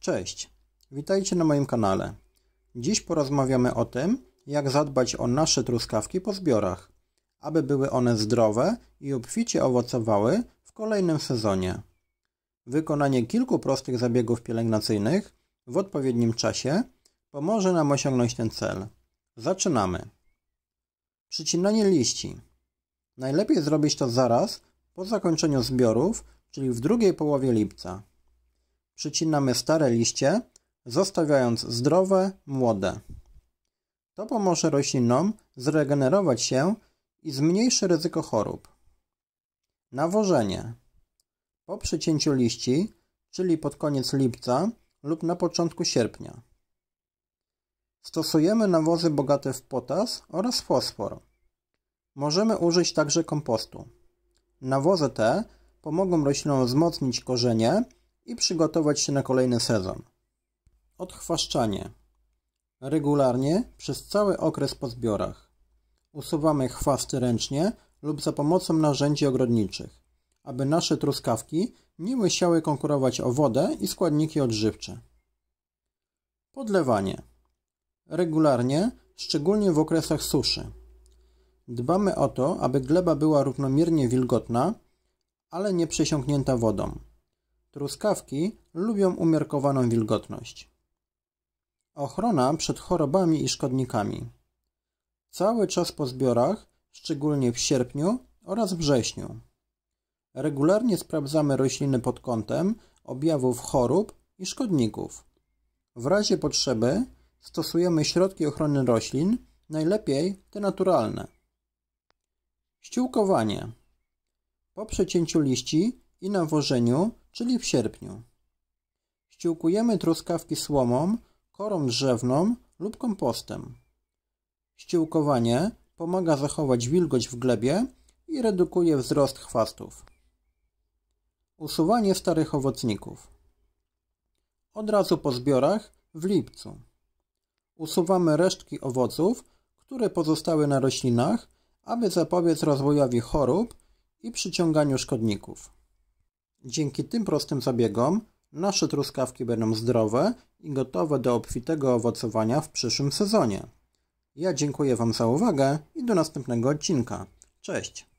Cześć, witajcie na moim kanale. Dziś porozmawiamy o tym, jak zadbać o nasze truskawki po zbiorach, aby były one zdrowe i obficie owocowały w kolejnym sezonie. Wykonanie kilku prostych zabiegów pielęgnacyjnych w odpowiednim czasie pomoże nam osiągnąć ten cel. Zaczynamy. Przycinanie liści. Najlepiej zrobić to zaraz po zakończeniu zbiorów, czyli w drugiej połowie lipca. Przycinamy stare liście, zostawiając zdrowe, młode. To pomoże roślinom zregenerować się i zmniejszy ryzyko chorób. Nawożenie. Po przycięciu liści, czyli pod koniec lipca lub na początku sierpnia. Stosujemy nawozy bogate w potas oraz fosfor. Możemy użyć także kompostu. Nawozy te pomogą roślinom wzmocnić korzenie i przygotować się na kolejny sezon. Odchwaszczanie. Regularnie przez cały okres po zbiorach. Usuwamy chwasty ręcznie lub za pomocą narzędzi ogrodniczych, aby nasze truskawki nie musiały konkurować o wodę i składniki odżywcze. Podlewanie. Regularnie, szczególnie w okresach suszy. Dbamy o to, aby gleba była równomiernie wilgotna, ale nie przesiąknięta wodą. Truskawki lubią umiarkowaną wilgotność. Ochrona przed chorobami i szkodnikami. Cały czas po zbiorach, szczególnie w sierpniu oraz wrześniu. Regularnie sprawdzamy rośliny pod kątem objawów chorób i szkodników. W razie potrzeby stosujemy środki ochrony roślin, najlepiej te naturalne. Ściółkowanie. Po przecięciu liści i nawożeniu czyli w sierpniu. Ściółkujemy truskawki słomą, korą drzewną lub kompostem. Ściółkowanie pomaga zachować wilgoć w glebie i redukuje wzrost chwastów. Usuwanie starych owocników. Od razu po zbiorach w lipcu. Usuwamy resztki owoców, które pozostały na roślinach, aby zapobiec rozwojowi chorób i przyciąganiu szkodników. Dzięki tym prostym zabiegom nasze truskawki będą zdrowe i gotowe do obfitego owocowania w przyszłym sezonie. Ja dziękuję Wam za uwagę i do następnego odcinka. Cześć!